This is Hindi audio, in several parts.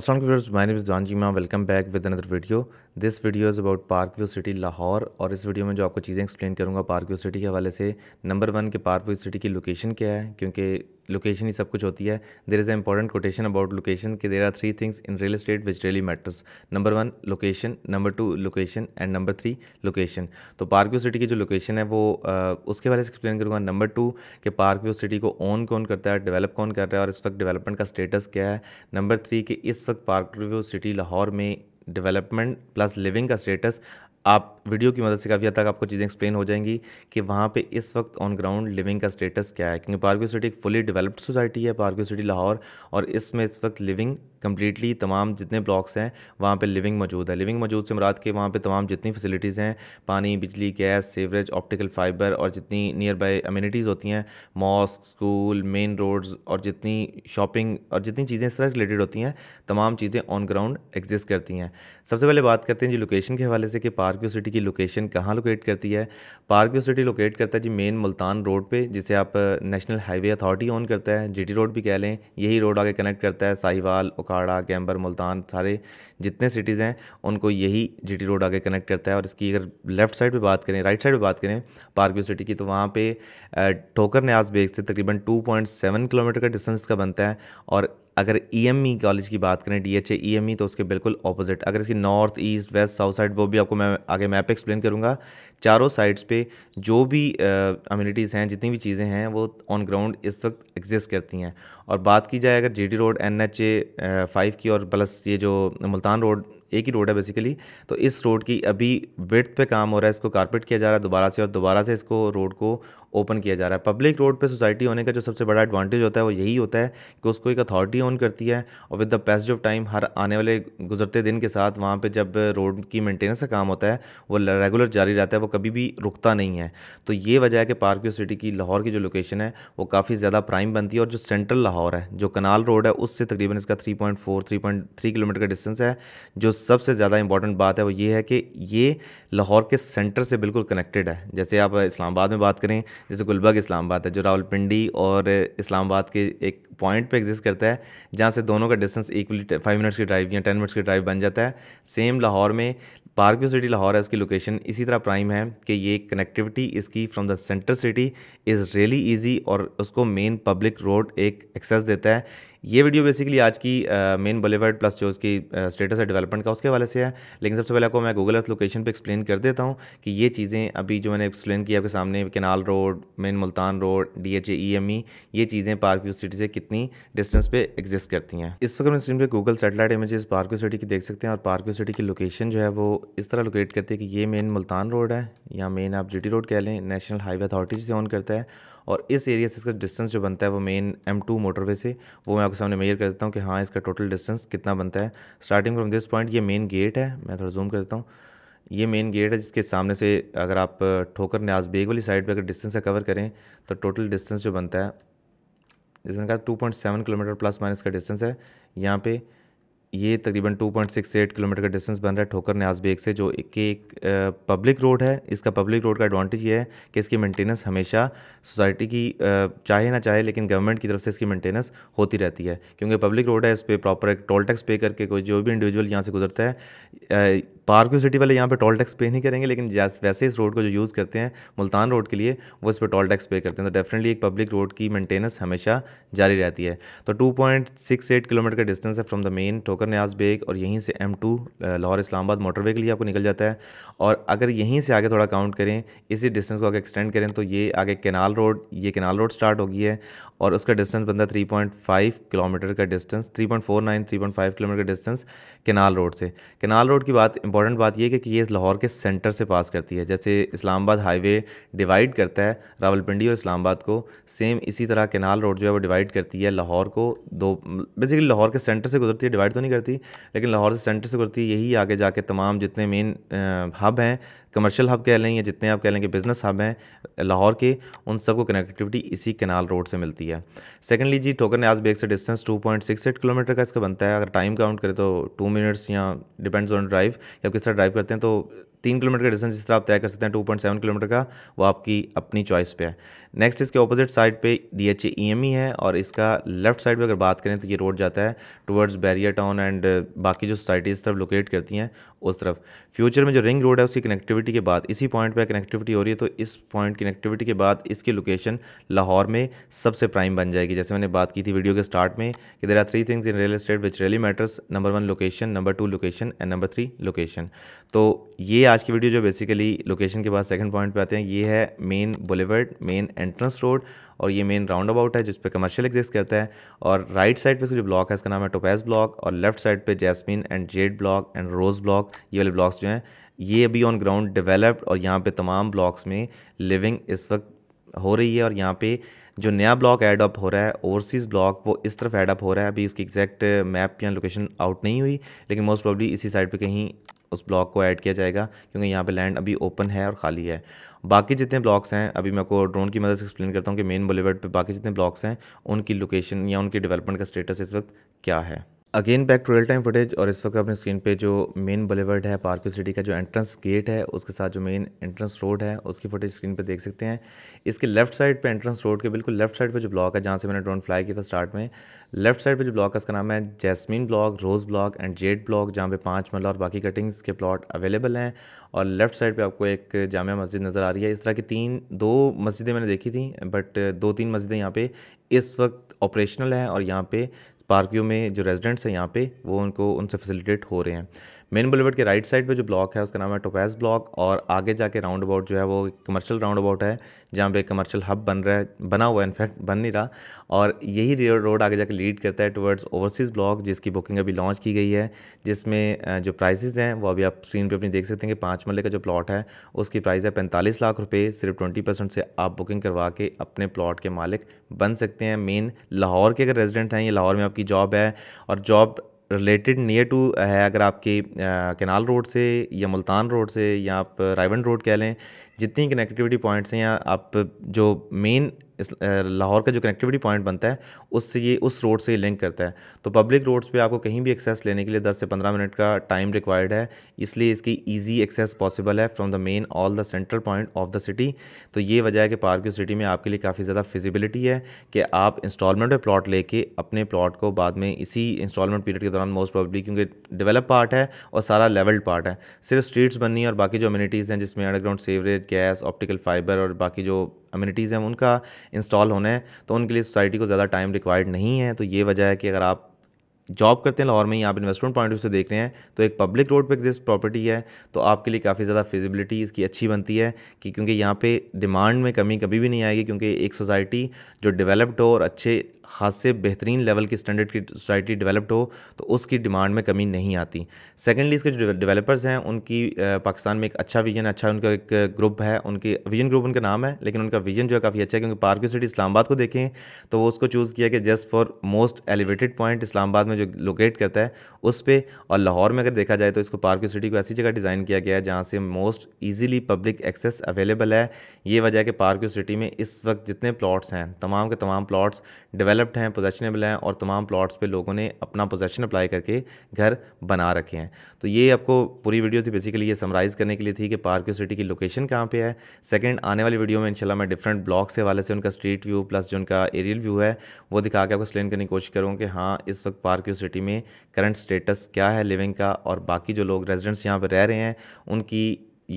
असल मैंने जान जी मैं welcome back with another video this video is about park view city Lahore और इस वीडियो में जो आपको चीज़ें एक्सप्लेन करूँगा पार्क व्यू सिटी के हवाले से नंबर वन के पार्क व्यू सिटी की लोकेशन क्या है क्योंकि लोकेशन ही सब कुछ होती है there is a important quotation about location कि there are three things in real estate which really matters number one location number two location and number three location तो पार्क व्यू सिटी की जो लोकेशन है वो uh, उसके बारे से एक्सप्लेन करूँगा नंबर टू कि पार्क व्यू सिटी को ओन कौन करता है डेवलप कौन कर रहा है और इस वक्त डेवलपमेंट का स्टेटस क्या है नंबर थ्री कि इस वक्त पार्क व्यू सिटी लाहौर में डेवलपमेंट प्लस लिविंग का स्टेटस आप वीडियो की मदद से काफ़ी हद तक आपको चीज़ें एक्सप्लेन हो जाएंगी कि वहाँ पे इस वक्त ऑन ग्राउंड लिविंग का स्टेटस क्या है क्योंकि पार्को सिटी एक फुली डेवलप्ड सोसाइटी है पार्क सिटी लाहौर और इसमें इस वक्त लिविंग कम्प्लीटली तमाम जितने ब्लॉक्स हैं वहाँ पे लिविंग मौजूद है लिविंग मौजूद से मुराद के वहाँ पे तमाम जितनी फैसिलिटीज़ हैं पानी बिजली गैस सीवरेज ऑप्टिकल फाइबर और जितनी नियर बाई अम्यूनिटीज़ होती हैं मॉस्क स्कूल मेन रोड्स और जितनी शॉपिंग और जितनी चीज़ें इस तरह रिलेटेड होती हैं तमाम चीज़ें ऑन ग्राउंड एग्जिस्ट करती हैं सबसे पहले बात करते हैं जी लोकेशन के हवाले से कि पार्क पार्क व्यू सिटी की लोकेशन कहाँ लोकेट करती है पार्क व्यू सिटी लोकेट करता है जी मेन मुल्तान रोड पे जिसे आप नेशनल हाईवे अथॉरिटी ऑन करता है जीटी रोड भी कह लें यही रोड आगे कनेक्ट करता है साहिवाल उखाड़ा कैम्बर मुल्तान सारे जितने सिटीज़ हैं उनको यही जी रोड आगे कनेक्ट करता है और इसकी अगर लेफ्ट साइड पर बात करें राइट साइड पर बात करें पार्क व्यू सिटी की तो वहाँ पर ठोकर न्याज बेग से तकरीबन टू किलोमीटर का डिस्टेंस का बनता है और अगर ई एम ई कॉलेज की बात करें D H A E M E तो उसके बिल्कुल ऑपोजिट अगर इसकी north east west south side वो भी आपको मैं आगे मैप एक्सप्लेन करूँगा चारों साइड्स पे जो भी अम्यूनिटीज़ हैं जितनी भी चीज़ें हैं वो ऑन ग्राउंड इस वक्त एग्जिस्ट करती हैं और बात की जाए अगर G D road N H A five की और प्लस ये जो मुल्तान रोड एक ही रोड है बेसिकली तो इस रोड की अभी विथ पे काम हो रहा है इसको कारपेट किया जा रहा है दोबारा से और दोबारा से इसको रोड को ओपन किया जा रहा है पब्लिक रोड पे सोसाइटी होने का जो सबसे बड़ा एडवांटेज होता है वो यही होता है कि उसको एक अथॉरिटी ऑन करती है और with the passage of time हर आने वाले गुजरते दिन के साथ वहाँ पर जब रोड की मेंटेनेंस का काम होता है वो रेगुलर जारी रहता है वो कभी भी रुकता नहीं है तो ये वजह है कि पार्क सिटी की लाहौर की जो लोकेशन है वो काफ़ी ज़्यादा प्राइम बनती है और जो सेंट्रल लाहौर है जो कनाल रोड है उससे तकरीबन इसका three point four three point three kilometre का डिस्टेंस है जो सबसे ज़्यादा इंपॉर्टेंट बात है वो ये है कि ये लाहौर के सेंटर से बिल्कुल कनेक्टेड है जैसे आप इस्लामाबाद में बात करें जैसे गुलबर्ग इस्लामाबाद है जो रावलपिंडी और इस्लामाबाद के एक पॉइंट पे एग्जिस्ट करता है जहाँ से दोनों का डिस्टेंस इक्वली फाइव मिनट्स की ड्राइव या टेन मिनट्स की ड्राइव बन जाता है सेम लाहौर में पार्क सिटी लाहौर है उसकी लोकेशन इसी तरह प्राइम है कि ये कनेक्टिविटी इसकी from the centre city is really easy और उसको मेन पब्लिक रोड एक एक्सेस देता है ये वीडियो बेसिकली आज की मेन बलेवर्ड प्लस जो उसकी स्टेटस है डेवलपमेंट का उसके हवाले से है लेकिन सबसे पहले आपको मैं गूगल अर्थ लोकेशन पे एक्सप्लेन कर देता हूँ कि ये चीज़ें अभी जो मैंने एक्सप्लेन किया आपके सामने canal road main Multan road D H E M E ये चीज़ें पार्क सिटी से कितनी डिस्टेंस पे एग्जिस्ट करती हैं इस वक्त मैं स्क्रीन पर Google satellite images park view city की देख सकते हैं और पार्क व्यू सिटी की लोकेशन जो है वो इस तरह लोकेट करती है कि ये मेन मुल्तान रोड है या मेन आप जी रोड कह लें नेशनल हाईवे अथॉरिटी से ऑन करता है और इस एरिया से इसका डिस्टेंस जो बनता है वो मेन एम टू मोटरवे से वो मैं आपके सामने मेयर कर देता हूँ कि हाँ इसका टोटल डिस्टेंस कितना बनता है स्टार्टिंग फ्रॉम दिस पॉइंट ये मेन गेट है मैं थोड़ा जूम कर देता हूँ ये मेन गेट है जिसके सामने से अगर आप ठोकर न्याज बेग वाली साइड पर अगर डिस्टेंस का कवर करें तो टोटल डिस्टेंस जो बनता है जिसमें कहा two point seven kilometre plus minus का डिस्टेंस है यहाँ पर ये तकरीबन 2.68 किलोमीटर का डिस्टेंस बन रहा है ठोकर न्याज बेग से जो कि एक, एक पब्लिक रोड है इसका पब्लिक रोड का एडवांटेज ये है कि इसकी मेंटेनेंस हमेशा सोसाइटी की चाहे ना चाहे लेकिन गवर्नमेंट की तरफ से इसकी मेंटेनेंस होती रहती है क्योंकि पब्लिक रोड है इस पर प्रॉपर एक टोल टैक्स पे करके कोई जो भी इंडिविजुअल यहाँ से गुजरता है पार्क सिटी वाले यहाँ पर टोल टैक्स पे नहीं करेंगे लेकिन वैसे इस रोड को जो यूज़ करते हैं मुल्तान रोड के लिए वो इस पर टोल टैक्स पे करते हैं तो डेफिनेटली एक पब्लिक रोड की मेंटेनेंस हमेशा जारी रहती है तो टू किलोमीटर का डिस्टेंस है फ्रॉम द मेन ठोकर होकर न्याज बेग और यहीं से M two Lahore Islamabad motorway के लिए आपको निकल जाता है और अगर यहीं से आगे थोड़ा काउंट करें इसी डिस्टेंस को अगर एक्सटेंड करें तो ये आगे केनाल रोड ये केनाल रोड स्टार्ट होगी है और उसका डिस्टेंस बनता है थ्री किलोमीटर का डिस्टेंस 3.49 3.5 किलोमीटर का डिस्टेंस केनाल रोड से केनाल रोड की बात इंपॉर्टेंट बात यह है कि ये लाहौर के सेंटर से पास करती है जैसे इस्लामाबाद हाईवे डिवाइड करता है रावलपिंडी और इस्लामाबाद को सेम इसी तरह केनाल रोड जो है वो डिवाइड करती है लाहौर को दो बेसिकली लाहौर के सेंटर से गुजरती है डिवाइड तो नहीं करती लेकिन लाहौर से सेंटर से गुजरती है यही आगे जाके तमाम जितने मेन हब हैं कमर्शियल हब कह लें या जितने आप कह लें कि बिज़नेस हब हैं लाहौर के उन सबको कनेक्टिविटी इसी कैनाल रोड से मिलती है सेकेंडली जी टोकन आज बेग से distance two point six eight kilometre का इसका बनता है अगर टाइम काउंट करें तो टू मिनट्स या डिपेंड्स ऑन ड्राइव या किस तरह ड्राइव करते हैं तो तीन किलोमीटर का डिस्टेंस जिस तरह आप तय कर सकते हैं टू पॉइंट सेवन किलोमीटर का वो आपकी अपनी चॉइस पे है नेक्स्ट इसके ऑपोजिट साइड पे डी एच ई है और इसका लेफ्ट साइड पे अगर बात करें तो ये रोड जाता है टुवर्ड्स बैरियर टाउन एंड बाकी जो सोसाइटी इस तरफ लोकेट करती हैं उस तरफ फ्यूचर में जो रिंग रोड है उसकी कनेक्टिविटी के बाद इसी पॉइंट पर कनेक्टिविटी हो रही है तो इस पॉइंट कनेक्टिविटी के बाद इसकी लोकेशन लाहौर में सबसे प्राइम बन जाएगी जैसे मैंने बात की थी वीडियो के स्टार्ट में कि there are three things in real estate which really matters number one location number two location and number three location तो ये आज की वीडियो जो बेसिकली लोकेशन के बाद सेकंड पॉइंट पे आते हैं ये है main boulevard main entrance road और ये मेन राउंड अबाउट है जिस पे कमर्शियल एग्जिस्ट करता है और राइट साइड पे इसका जो ब्लॉक है इसका नाम है टोपैस ब्लॉक और लेफ्ट साइड पे jasmine and Z block and rose block ये वाले ब्लॉक्स जो हैं ये अभी ऑन ग्राउंड डेवलप्ड और यहाँ पर तमाम ब्लॉक्स में लिविंग इस वक्त हो रही है और यहाँ पर जो नया ब्लॉक एडअप अप हो रहा है ओवरसीज़ ब्लॉक वो इस तरफ एडअप अप हो रहा है अभी उसकी एग्जैक्ट मैप या लोकेशन आउट नहीं हुई लेकिन मोस्ट प्रॉब्ली इसी साइड पे कहीं उस ब्लॉक को ऐड किया जाएगा क्योंकि यहाँ पे लैंड अभी ओपन है और खाली है बाकी जितने ब्लॉक्स हैं अभी मैं आपको ड्रोन की मदद से एक्सप्लेन करता हूँ कि मेन बुलेवर्ड पे बाकी जितने ब्लॉक्स हैं उनकी लोकेशन या उनकी डेवलपमेंट का स्टेटस इस वक्त क्या है again back to real time footage और इस वक्त अपने स्क्रीन पे जो मेन बलेवर्ड है पार्क सिटी का जो एंट्रेंस गेट है उसके साथ जो मेन एंट्रेंस रोड है उसकी फुटेज स्क्रीन पे देख सकते हैं इसके लेफ्ट साइड पे एंट्रेंस रोड के बिल्कुल लेफ्ट साइड पे जो ब्लॉक है जहाँ से मैंने ड्रोन फ्लाई किया था स्टार्ट में लेफ्ट साइड पर जो ब्लॉक है उसका नाम है jasmine block rose block and Z block जहाँ पे पाँच मल्ला और बाकी कटिंग्स के प्लॉट अवेलेबल हैं और लेफ्ट साइड पे आपको एक जामा मस्जिद नज़र आ रही है इस तरह की तीन दो मस्जिदें मैंने देखी थी बट दो तीन मस्जिदें यहाँ पे इस वक्त ऑपरेशनल हैं और यहाँ पे पार्कियों में जो रेजिडेंट्स हैं यहाँ पे वो उनको उनसे फैसिलिटेट हो रहे हैं मेन बुलेवर्ड के राइट साइड पे जो ब्लॉक है उसका नाम है टोपैस ब्लॉक और आगे जाके राउंड अबाउट जो है वो कमर्शियल राउंड अबाउट है जहाँ पे कमर्शियल हब बन रहा है बना हुआ है इनफैक्ट बन नहीं रहा और यही रोड आगे जाके लीड करता है टुवर्ड्स ओवरसीज़ ब्लॉक जिसकी बुकिंग अभी लॉन्च की गई है जिसमें जो प्राइसेज हैं वो अभी आप स्क्रीन पर अपनी देख सकते हैं कि पाँच मल्ले का जो प्लॉट है उसकी प्राइस है पैंतालीस लाख रुपये सिर्फ ट्वेंटी परसेंट से आप बुकिंग करवा के अपने प्लॉट के मालिक बन सकते हैं मेन लाहौर के अगर रेजिडेंट हैं ये लाहौर में आपकी जॉब है और जॉब रिलेटेड नियर टू है अगर आपके कैनाल रोड से या मुल्तान रोड से या आप रायवन रोड कह लें जितनी कनेक्टिविटी पॉइंट्स हैं या आप जो मेन लाहौर का जो कनेक्टिविटी पॉइंट बनता है उससे ये उस रोड से ये लिंक करता है तो पब्लिक रोड्स पे आपको कहीं भी एक्सेस लेने के लिए 10 से 15 मिनट का टाइम रिक्वायर्ड है इसलिए इसकी इजी एक्सेस पॉसिबल है from the main all the central point of the city तो ये वजह है कि पार्क्यू सिटी में आपके लिए काफ़ी ज़्यादा फिजिबिलिटी है कि आप इंस्टॉलमेंट पर प्लाट लेके अपने प्लाट को बाद में इसी इंस्टॉलमेंट पीरियड के दौरान मोस्ट प्रॉब्ली क्योंकि डेवलप पार्ट है और सारा लेवल्ड पार्ट है सिर्फ स्ट्रीट्स बननी है और बाकी जो अम्यूनिटीज़ हैं जिसमें underground sewerage gas optical fibre और बाकी जो अम्यूनिटीज़ हैं उनका इंस्टॉल होना है तो उनके लिए सोसाइटी को ज़्यादा टाइम रिक्वायर्ड नहीं है तो ये वजह है कि अगर आप जॉब करते हैं लाहौर में ही आप इन्वेस्टमेंट पॉइंट ऑफ से देख रहे हैं तो एक पब्लिक रोड पे एग्जिस्ट प्रॉपर्टी है तो आपके लिए काफ़ी ज़्यादा फिजिबिलिटी इसकी अच्छी बनती है कि क्योंकि यहाँ पे डिमांड में कमी कभी भी नहीं आएगी क्योंकि एक सोसाइटी जो डेवलप्ड हो और अच्छे खासे बेहतरीन लेवल की स्टैंडर्ड की सोसाइटी डेवलप्ड हो तो उसकी डिमांड में कमी नहीं आती सेकेंडली इसके जो डेवलपर्स हैं उनकी पाकिस्तान में एक अच्छा विजन अच्छा उनका एक ग्रुप है उनके विजन ग्रुप उनका नाम है लेकिन उनका विजन जो है काफ़ी अच्छा है क्योंकि पार्क सिटी इस्लामाबाद को देखें तो वो उसको चूज़ किया कि just for most elevated point Islamabad में जो लोकेट करता है उस पर और लाहौर में अगर देखा जाए तो इसको पार्क सिटी को ऐसी जगह डिज़ाइन किया गया है जहाँ से most easily public access available है ये वजह है कि पार्क सिटी में इस वक्त जितने प्लाट्स हैं तमाम के तमाम प्लाट्स डेवलप्ड हैं पोजेशनेबल हैं और तमाम प्लाट्स पर लोगों ने अपना पोजेशन अप्लाई करके घर बना रखे हैं तो ये आपको पूरी वीडियो थी बेसिकली ये समराइज़ करने के लिए थी कि पार्क सिटी की लोकेशन कहाँ पर है सेकेंड आने वाली वीडियो में इनशाला मैं डिफरेंट ब्लॉक्स के वाले से उनका स्ट्रीट व्यू प्लस जो उनका एरियल व्यू है वो दिखा के आपको एक्सप्लेन करने की कोशिश करूँ कि हाँ इस वक्त पार्क आरक्यू सिटी में करंट स्टेटस क्या है लिविंग का और बाकी जो लोग रेजिडेंट्स यहाँ पर रह रहे हैं उनकी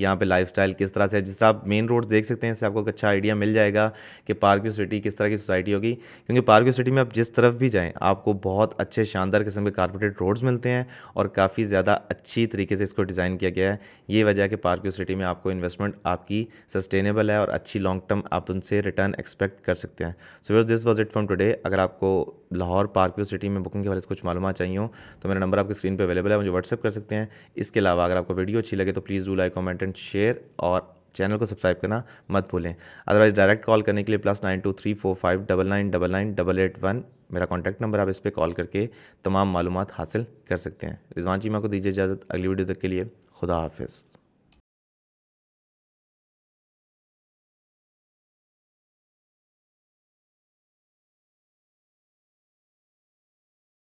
यहाँ पे लाइफस्टाइल किस तरह से है जिस तरह आप मेन रोड देख सकते हैं इससे आपको एक अच्छा आइडिया मिल जाएगा कि पार्क सिटी किस तरह की सोसाइटी होगी क्योंकि पार्क सिटी में आप जिस तरफ भी जाएँ आपको बहुत अच्छे शानदार किस्म के कारपोरेटेड रोड्स मिलते हैं और काफ़ी ज़्यादा अच्छी तरीके से इसको डिज़ाइन किया गया है ये वजह कि पार्क सिटी में आपको इन्वेस्टमेंट आपकी सस्टेनेबल है और अच्छी लॉन्ग टर्म आप उनसे रिटर्न एक्सपेक्ट कर सकते हैं so this was it from today अगर आपको लाहौर पार्क सिटी में बुकिंग के बारे में कुछ मालूम चाहिए हो तो मेरा नंबर आपकी स्क्रीन पर अवेलेबल है मुझे व्हाट्सअप कर सकते हैं इसके अलावा अगर आपको वीडियो अच्छी लगे तो please do like comment content share और चैनल को सब्सक्राइब करना मत भूलें अदरवाइज़ डायरेक्ट कॉल करने के लिए plus nine two three four five double nine double nine double eight one मेरा कॉन्टैक्ट नंबर आप इस पर कॉल करके तमाम मालूम हासिल कर सकते हैं रिजवान चीमा को दीजिए इजाज़त अगली वीडियो तक के लिए खुदा हाफिज़